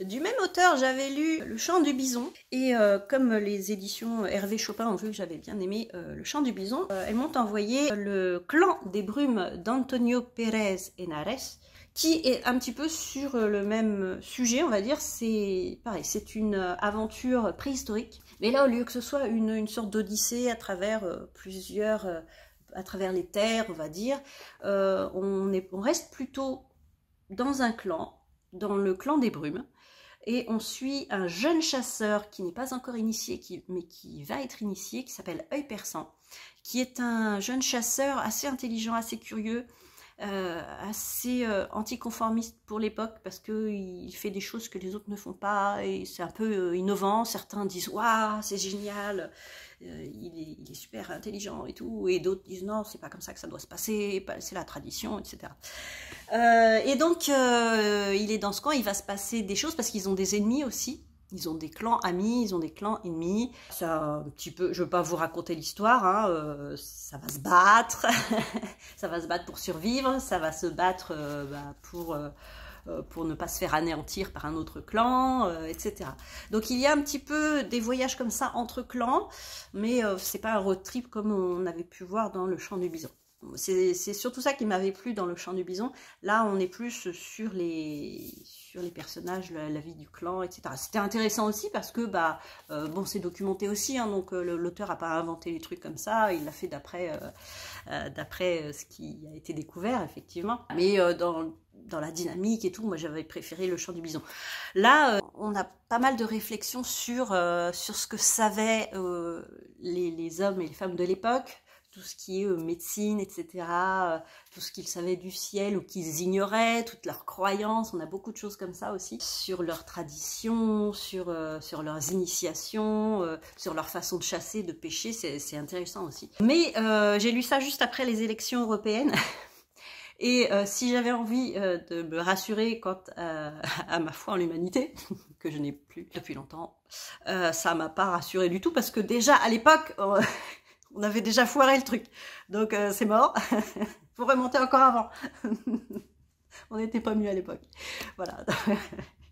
Du même auteur, j'avais lu Le Chant du Bison, et euh, comme les éditions Hervé Chopin ont vu que j'avais bien aimé euh, Le Chant du Bison, euh, elles m'ont envoyé Le Clan des Brumes d'Antonio Pérez Henares, qui est un petit peu sur le même sujet, on va dire. C'est pareil, c'est une aventure préhistorique, mais là, au lieu que ce soit une, sorte d'odyssée à travers plusieurs. à travers les terres, on va dire, on reste plutôt dans un clan dans le clan des brumes. Et on suit un jeune chasseur qui n'est pas encore initié, mais qui va être initié, qui s'appelle Œil Persan, qui est un jeune chasseur assez intelligent, assez curieux, euh, assez euh, anticonformiste pour l'époque parce qu'il fait des choses que les autres ne font pas et c'est un peu euh, innovant. Certains disent Waouh, c'est génial, il est, super intelligent et tout. Et d'autres disent Non, c'est pas comme ça que ça doit se passer, c'est la tradition, etc. et donc, il est dans ce coin il va se passer des choses parce qu'ils ont des ennemis aussi. Ils ont des clans amis, ils ont des clans ennemis. Ça, un petit peu, je ne veux pas vous raconter l'histoire, hein, euh, ça va se battre, ça va se battre pour survivre, ça va se battre euh, bah, pour, euh, pour ne pas se faire anéantir par un autre clan, etc. Donc il y a un petit peu des voyages comme ça entre clans, mais c'est pas un road trip comme on avait pu voir dans le champ du bison. C'est surtout ça qui m'avait plu dans le champ du bison. Là, on est plus sur les sur les personnages, la, vie du clan, etc. C'était intéressant aussi parce que, bah, euh, bon, c'est documenté aussi, hein, donc euh, l'auteur n'a pas inventé les trucs comme ça, il l'a fait d'après euh, d'après ce qui a été découvert, effectivement. Ah. Mais dans, dans la dynamique et tout, moi j'avais préféré le chant du bison. Là, on a pas mal de réflexions sur, sur ce que savaient les hommes et les femmes de l'époque, tout ce qui est euh, médecine, etc., euh, tout ce qu'ils savaient du ciel ou qu'ils ignoraient, toutes leurs croyances, on a beaucoup de choses comme ça aussi, sur leurs traditions, sur, euh, sur leurs initiations, sur leur façon de chasser, de pêcher, c'est intéressant aussi. Mais j'ai lu ça juste après les élections européennes. Et si j'avais envie de me rassurer quant à, ma foi en l'humanité, que je n'ai plus depuis longtemps, ça m'a pas rassuré du tout parce que déjà à l'époque, on avait déjà foiré le truc. Donc euh, c'est mort. Faut remonter encore avant. on n'était pas mieux à l'époque. Voilà.